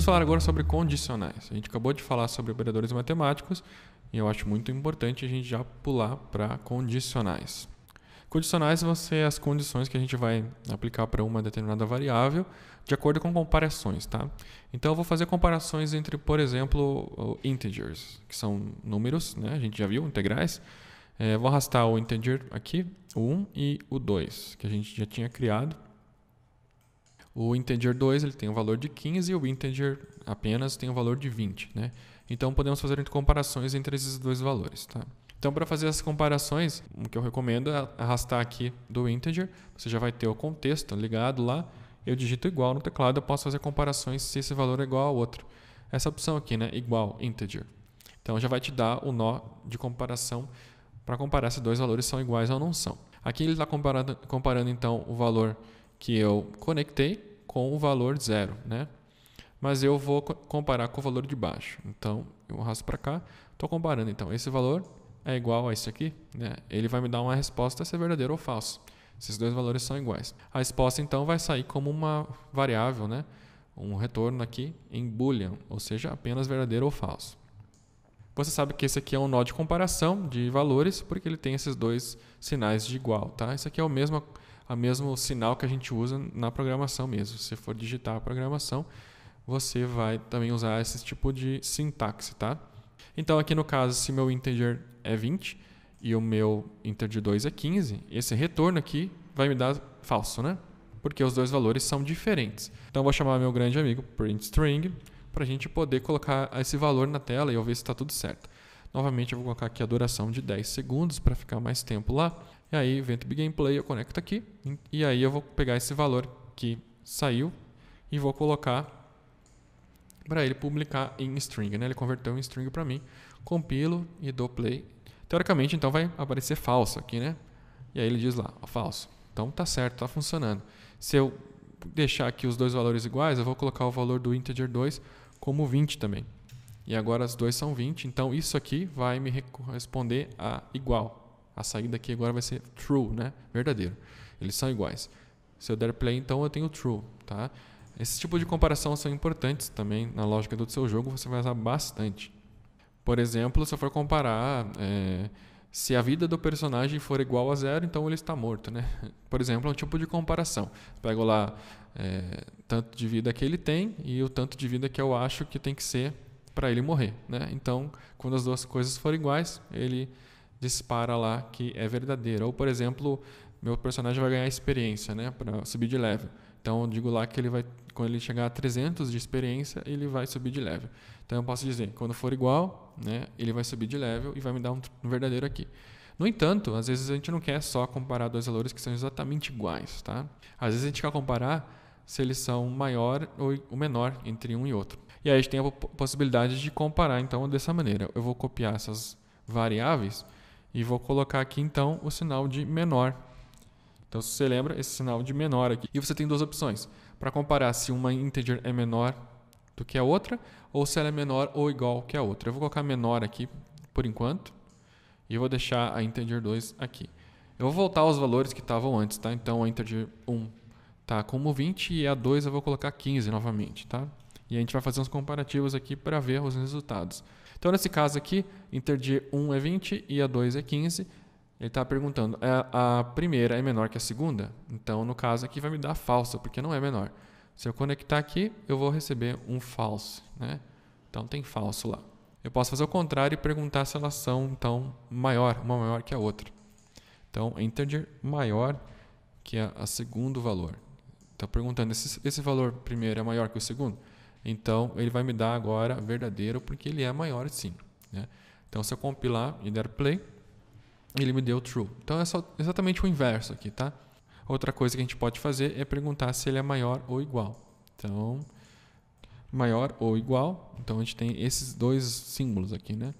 Vamos falar agora sobre condicionais. A gente acabou de falar sobre operadores matemáticos e eu acho muito importante a gente já pular para condicionais. Condicionais vão ser as condições que a gente vai aplicar para uma determinada variável de acordo com comparações, tá? Então eu vou fazer comparações entre, por exemplo, integers, que são números, né? A gente já viu, integrais. É, vou arrastar o integer aqui, o 1 e o 2, que a gente já tinha criado. O integer 2 ele tem um valor de 15 e o integer apenas tem um valor de 20. Né? Então podemos fazer comparações entre esses dois valores. Tá? Então para fazer essas comparações, o que eu recomendo é arrastar aqui do integer, você já vai ter o contexto ligado lá, eu digito igual no teclado, eu posso fazer comparações se esse valor é igual ao outro. Essa opção aqui, né? igual, integer. Então já vai te dar o nó de comparação para comparar se dois valores são iguais ou não são. Aqui ele está comparando, comparando então o valor que eu conectei com o valor zero, né? Mas eu vou comparar com o valor de baixo. Então, eu arrasto para cá, estou comparando. Então, esse valor é igual a esse aqui, né? Ele vai me dar uma resposta se é verdadeiro ou falso. Esses dois valores são iguais. A resposta, então, vai sair como uma variável, né? Um retorno aqui em boolean, ou seja, apenas verdadeiro ou falso. Você sabe que esse aqui é um nó de comparação de valores, porque ele tem esses dois sinais de igual, tá? Isso aqui é o mesmo a mesmo sinal que a gente usa na programação mesmo. Se for digitar a programação, você vai também usar esse tipo de sintaxe, tá? Então, aqui no caso, se meu integer é 20 e o meu integer de 2 é 15, esse retorno aqui vai me dar falso, né? Porque os dois valores são diferentes. Então, vou chamar meu grande amigo print string para a gente poder colocar esse valor na tela e eu ver se está tudo certo. Novamente eu vou colocar aqui a duração de 10 segundos para ficar mais tempo lá. E aí, evento play eu conecto aqui. E aí eu vou pegar esse valor que saiu e vou colocar para ele publicar em string. Né? Ele converteu em string para mim. Compilo e dou play. Teoricamente, então, vai aparecer falso aqui, né? E aí ele diz lá, ó, falso. Então tá certo, tá funcionando. Se eu deixar aqui os dois valores iguais, eu vou colocar o valor do integer 2 como 20 também e agora as duas são 20, então isso aqui vai me corresponder a igual. A saída aqui agora vai ser true, né? verdadeiro. Eles são iguais. Se eu der play, então eu tenho true. Tá? Esse tipo de comparação são importantes também na lógica do seu jogo, você vai usar bastante. Por exemplo, se eu for comparar, é, se a vida do personagem for igual a zero, então ele está morto, né? Por exemplo, é um tipo de comparação. Pego lá é, tanto de vida que ele tem e o tanto de vida que eu acho que tem que ser para ele morrer. Né? Então, quando as duas coisas forem iguais, ele dispara lá que é verdadeiro. Ou, por exemplo, meu personagem vai ganhar experiência né, para subir de level. Então, eu digo lá que ele vai, quando ele chegar a 300 de experiência, ele vai subir de level. Então, eu posso dizer, quando for igual, né, ele vai subir de level e vai me dar um verdadeiro aqui. No entanto, às vezes a gente não quer só comparar dois valores que são exatamente iguais, tá? Às vezes a gente quer comparar se eles são maior ou menor entre um e outro. E aí a gente tem a possibilidade de comparar, então, dessa maneira. Eu vou copiar essas variáveis e vou colocar aqui, então, o sinal de menor. Então, se você lembra, esse sinal de menor aqui. E você tem duas opções. Para comparar se uma integer é menor do que a outra, ou se ela é menor ou igual que a outra. Eu vou colocar menor aqui, por enquanto. E vou deixar a integer 2 aqui. Eu vou voltar aos valores que estavam antes, tá? Então, a integer 1 está como 20 e a 2 eu vou colocar 15 novamente, tá? E a gente vai fazer uns comparativos aqui para ver os resultados. Então, nesse caso aqui, inter de 1 é 20 e a 2 é 15. Ele está perguntando, a, é, a primeira é menor que a segunda? Então, no caso aqui, vai me dar falsa, porque não é menor. Se eu conectar aqui, eu vou receber um falso, Né? Então, tem falso lá. Eu posso fazer o contrário e perguntar se elas são, então, maior, uma maior que a outra. Então, de maior que a, a segundo valor. Está então, perguntando, esse, esse valor primeiro é maior que o segundo? Então, ele vai me dar agora verdadeiro, porque ele é maior sim. Né? Então, se eu compilar e der play, ele me deu true. Então, é só, exatamente o inverso aqui, tá? Outra coisa que a gente pode fazer é perguntar se ele é maior ou igual. Então, maior ou igual. Então, a gente tem esses dois símbolos aqui, né?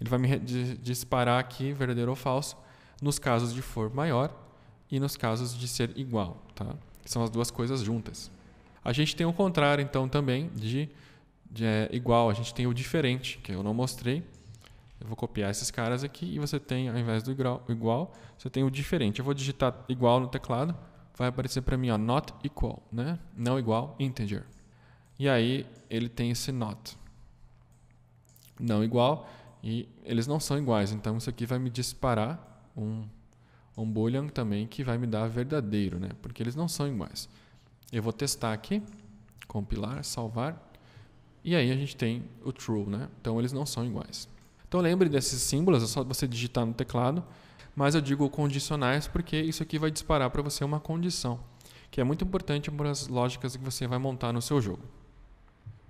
Ele vai me disparar aqui verdadeiro ou falso nos casos de for maior e nos casos de ser igual, tá? São as duas coisas juntas. A gente tem o contrário, então, também de, de é, igual. A gente tem o diferente, que eu não mostrei. Eu vou copiar esses caras aqui e você tem, ao invés do igual, você tem o diferente. Eu vou digitar igual no teclado, vai aparecer para mim, ó, not equal, né? Não igual, integer. E aí ele tem esse not. Não igual e eles não são iguais, então isso aqui vai me disparar um um boolean também que vai me dar verdadeiro, né? Porque eles não são iguais. Eu vou testar aqui, compilar, salvar, e aí a gente tem o true, né? Então eles não são iguais. Então lembre desses símbolos, é só você digitar no teclado, mas eu digo condicionais porque isso aqui vai disparar para você uma condição, que é muito importante para as lógicas que você vai montar no seu jogo.